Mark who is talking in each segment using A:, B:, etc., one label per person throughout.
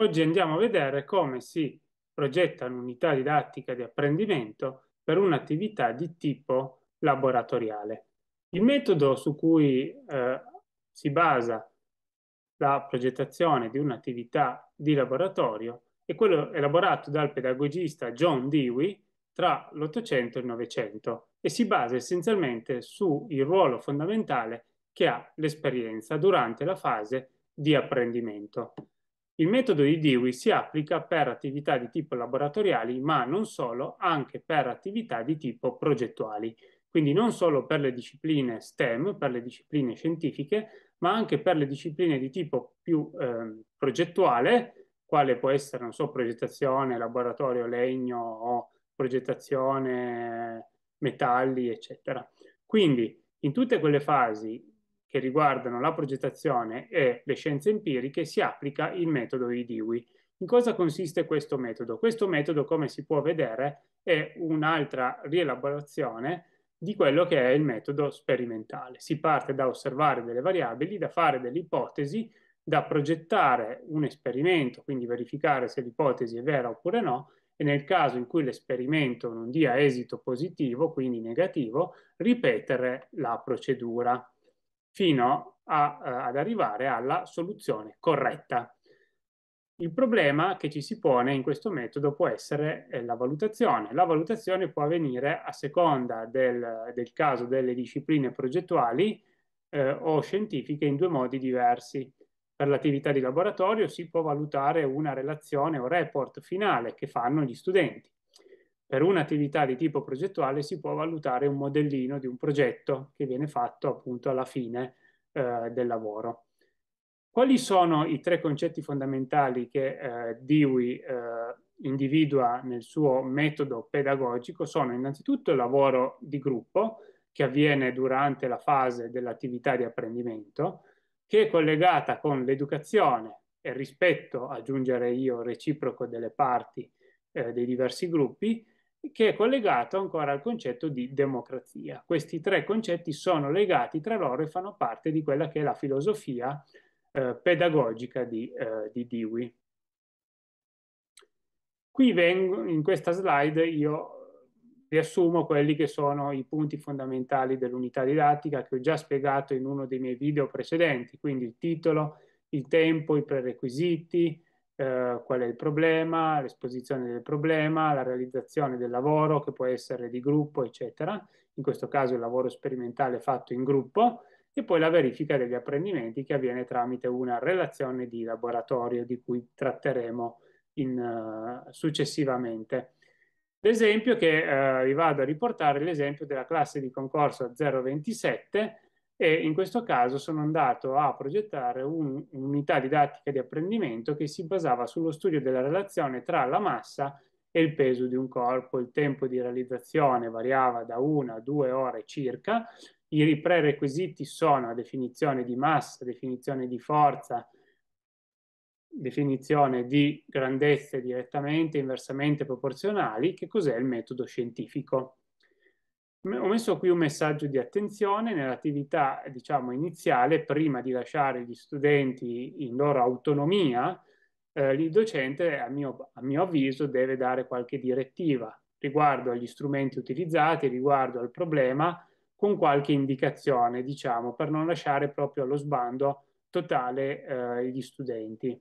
A: Oggi andiamo a vedere come si progetta un'unità didattica di apprendimento per un'attività di tipo laboratoriale. Il metodo su cui eh, si basa la progettazione di un'attività di laboratorio è quello elaborato dal pedagogista John Dewey tra l'Ottocento e il Novecento e si basa essenzialmente sul ruolo fondamentale che ha l'esperienza durante la fase di apprendimento. Il metodo di Dewey si applica per attività di tipo laboratoriali, ma non solo, anche per attività di tipo progettuali. Quindi non solo per le discipline STEM, per le discipline scientifiche, ma anche per le discipline di tipo più eh, progettuale, quale può essere, non so, progettazione, laboratorio legno o progettazione metalli, eccetera. Quindi in tutte quelle fasi che riguardano la progettazione e le scienze empiriche si applica il metodo di In cosa consiste questo metodo? Questo metodo, come si può vedere, è un'altra rielaborazione di quello che è il metodo sperimentale. Si parte da osservare delle variabili, da fare delle ipotesi, da progettare un esperimento, quindi verificare se l'ipotesi è vera oppure no, e nel caso in cui l'esperimento non dia esito positivo, quindi negativo, ripetere la procedura fino a, eh, ad arrivare alla soluzione corretta. Il problema che ci si pone in questo metodo può essere eh, la valutazione. La valutazione può avvenire a seconda del, del caso delle discipline progettuali eh, o scientifiche in due modi diversi. Per l'attività di laboratorio si può valutare una relazione o report finale che fanno gli studenti. Per un'attività di tipo progettuale si può valutare un modellino di un progetto che viene fatto appunto alla fine eh, del lavoro. Quali sono i tre concetti fondamentali che eh, Dewey eh, individua nel suo metodo pedagogico? Sono innanzitutto il lavoro di gruppo, che avviene durante la fase dell'attività di apprendimento, che è collegata con l'educazione e il rispetto, aggiungere io, reciproco delle parti eh, dei diversi gruppi, che è collegato ancora al concetto di democrazia. Questi tre concetti sono legati tra loro e fanno parte di quella che è la filosofia eh, pedagogica di, eh, di, Dewey. Qui vengo, in questa slide io riassumo quelli che sono i punti fondamentali dell'unità didattica che ho già spiegato in uno dei miei video precedenti, quindi il titolo, il tempo, i prerequisiti, eh, qual è il problema, l'esposizione del problema, la realizzazione del lavoro che può essere di gruppo, eccetera. In questo caso il lavoro sperimentale fatto in gruppo e poi la verifica degli apprendimenti che avviene tramite una relazione di laboratorio di cui tratteremo in, uh, successivamente. L'esempio che uh, vi vado a riportare è l'esempio della classe di concorso 027 e in questo caso sono andato a progettare un'unità didattica di apprendimento che si basava sullo studio della relazione tra la massa e il peso di un corpo. Il tempo di realizzazione variava da una a due ore circa. I prerequisiti sono definizione di massa, definizione di forza, definizione di grandezze direttamente inversamente proporzionali. Che cos'è il metodo scientifico? ho messo qui un messaggio di attenzione nell'attività, diciamo, iniziale, prima di lasciare gli studenti in loro autonomia, eh, il docente, a mio, a mio, avviso, deve dare qualche direttiva riguardo agli strumenti utilizzati, riguardo al problema, con qualche indicazione, diciamo, per non lasciare proprio allo sbando totale eh, gli studenti.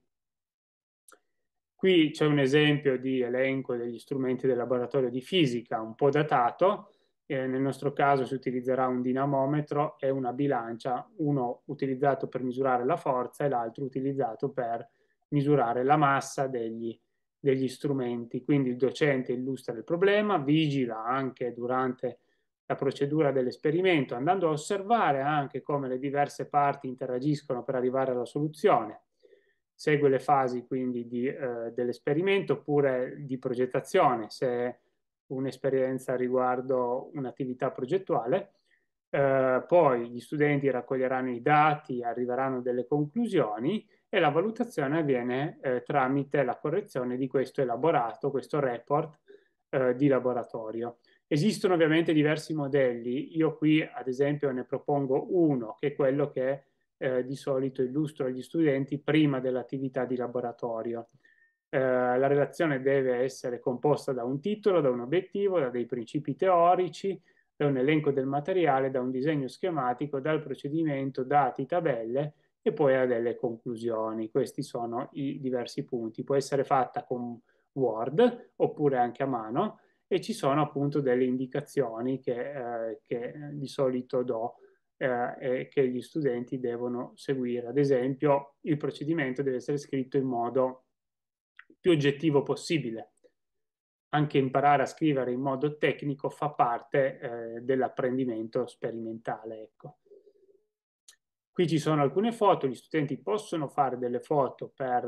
A: Qui c'è un esempio di elenco degli strumenti del laboratorio di fisica, un po' datato, eh, nel nostro caso si utilizzerà un dinamometro e una bilancia, uno utilizzato per misurare la forza e l'altro utilizzato per misurare la massa degli, degli strumenti. Quindi il docente illustra il problema, vigila anche durante la procedura dell'esperimento, andando a osservare anche come le diverse parti interagiscono per arrivare alla soluzione. Segue le fasi quindi eh, dell'esperimento oppure di progettazione, se un'esperienza riguardo un'attività progettuale. Eh, poi gli studenti raccoglieranno i dati, arriveranno delle conclusioni e la valutazione avviene eh, tramite la correzione di questo elaborato, questo report eh, di laboratorio. Esistono ovviamente diversi modelli, io qui ad esempio ne propongo uno che è quello che eh, di solito illustro agli studenti prima dell'attività di laboratorio. Eh, la relazione deve essere composta da un titolo, da un obiettivo, da dei principi teorici, da un elenco del materiale, da un disegno schematico, dal procedimento, dati, tabelle e poi a delle conclusioni. Questi sono i diversi punti. Può essere fatta con Word oppure anche a mano e ci sono appunto delle indicazioni che, eh, che di solito do eh, e che gli studenti devono seguire. Ad esempio il procedimento deve essere scritto in modo più oggettivo possibile. Anche imparare a scrivere in modo tecnico fa parte eh, dell'apprendimento sperimentale. Ecco. Qui ci sono alcune foto, gli studenti possono fare delle foto per,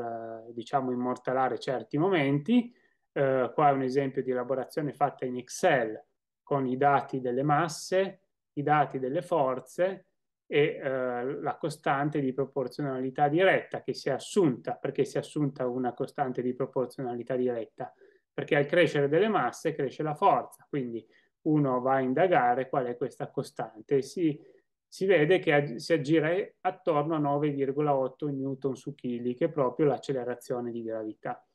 A: eh, diciamo, immortalare certi momenti. Eh, qua è un esempio di elaborazione fatta in Excel con i dati delle masse, i dati delle forze, e eh, la costante di proporzionalità diretta che si è assunta, perché si è assunta una costante di proporzionalità diretta? Perché al crescere delle masse cresce la forza, quindi uno va a indagare qual è questa costante e si, si vede che ag si aggira attorno a 9,8 newton su chili, che è proprio l'accelerazione di gravità.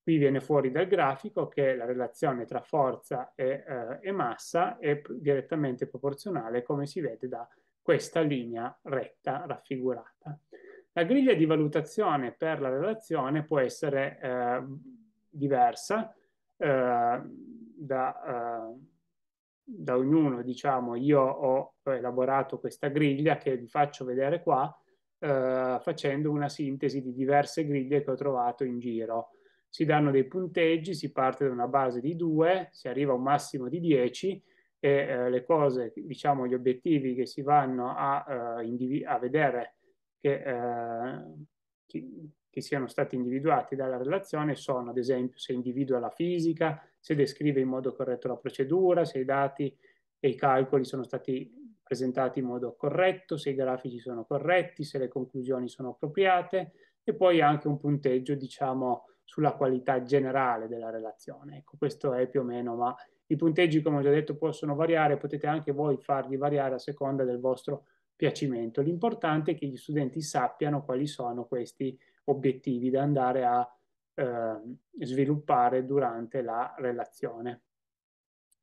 A: Qui viene fuori dal grafico che la relazione tra forza e, eh, e massa è direttamente proporzionale, come si vede da questa linea retta raffigurata. La griglia di valutazione per la relazione può essere eh, diversa eh, da, eh, da, ognuno. Diciamo, io ho elaborato questa griglia che vi faccio vedere qua eh, facendo una sintesi di diverse griglie che ho trovato in giro. Si danno dei punteggi, si parte da una base di 2, si arriva a un massimo di 10 e eh, le cose, diciamo, gli obiettivi che si vanno a, uh, indivi- a vedere che, uh, eh, che, che, siano stati individuati dalla relazione sono, ad esempio, se individua la fisica, se descrive in modo corretto la procedura, se i dati e i calcoli sono stati presentati in modo corretto, se i grafici sono corretti, se le conclusioni sono appropriate e poi anche un punteggio, diciamo, sulla qualità generale della relazione. Ecco, questo è più o meno, ma i punteggi, come ho già detto, possono variare, potete anche voi farli variare a seconda del vostro piacimento. L'importante è che gli studenti sappiano quali sono questi obiettivi da andare a ehm, sviluppare durante la relazione.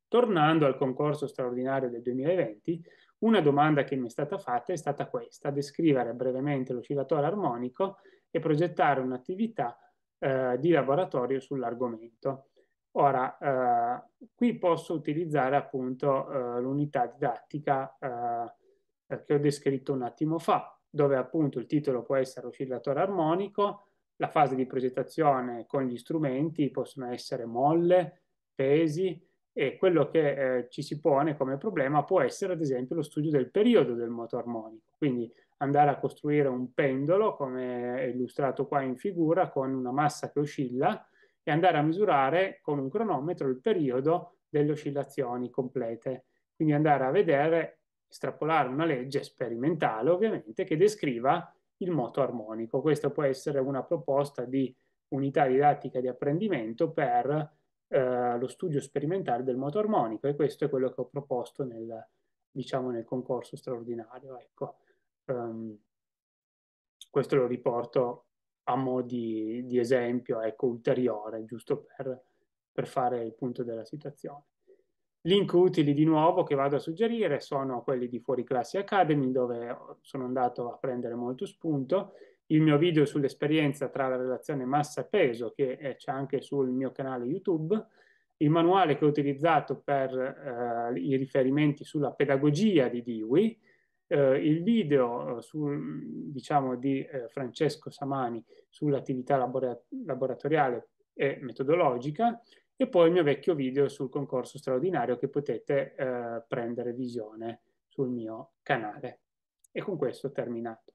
A: Tornando al concorso straordinario del 2020, una domanda che mi è stata fatta è stata questa, descrivere brevemente l'oscillatore armonico e progettare un'attività eh, di laboratorio sull'argomento. Ora, eh, qui posso utilizzare appunto eh, l'unità didattica eh, che ho descritto un attimo fa, dove appunto il titolo può essere oscillatore armonico, la fase di progettazione con gli strumenti possono essere molle, pesi e quello che eh, ci si pone come problema può essere ad esempio lo studio del periodo del moto armonico. Quindi andare a costruire un pendolo, come illustrato qua in figura, con una massa che oscilla e andare a misurare con un cronometro il periodo delle oscillazioni complete. Quindi andare a vedere, estrapolare una legge sperimentale ovviamente che descriva il moto armonico. Questa può essere una proposta di unità didattica di apprendimento per eh, lo studio sperimentale del moto armonico e questo è quello che ho proposto nel, diciamo, nel concorso straordinario. Ecco. Um, questo lo riporto a mo' di, di esempio ecco, ulteriore, giusto per, per, fare il punto della situazione. Link utili di nuovo che vado a suggerire sono quelli di Fuori Classi Academy, dove sono andato a prendere molto spunto. Il mio video sull'esperienza tra la relazione massa-peso, che c'è anche sul mio canale YouTube, il manuale che ho utilizzato per eh, i riferimenti sulla pedagogia di Dewey, eh, il video eh, sul, mm, diciamo, di eh, Francesco Samani sull'attività labora- laboratoriale e metodologica e poi il mio vecchio video sul concorso straordinario che potete eh, prendere visione sul mio canale. E con questo ho terminato.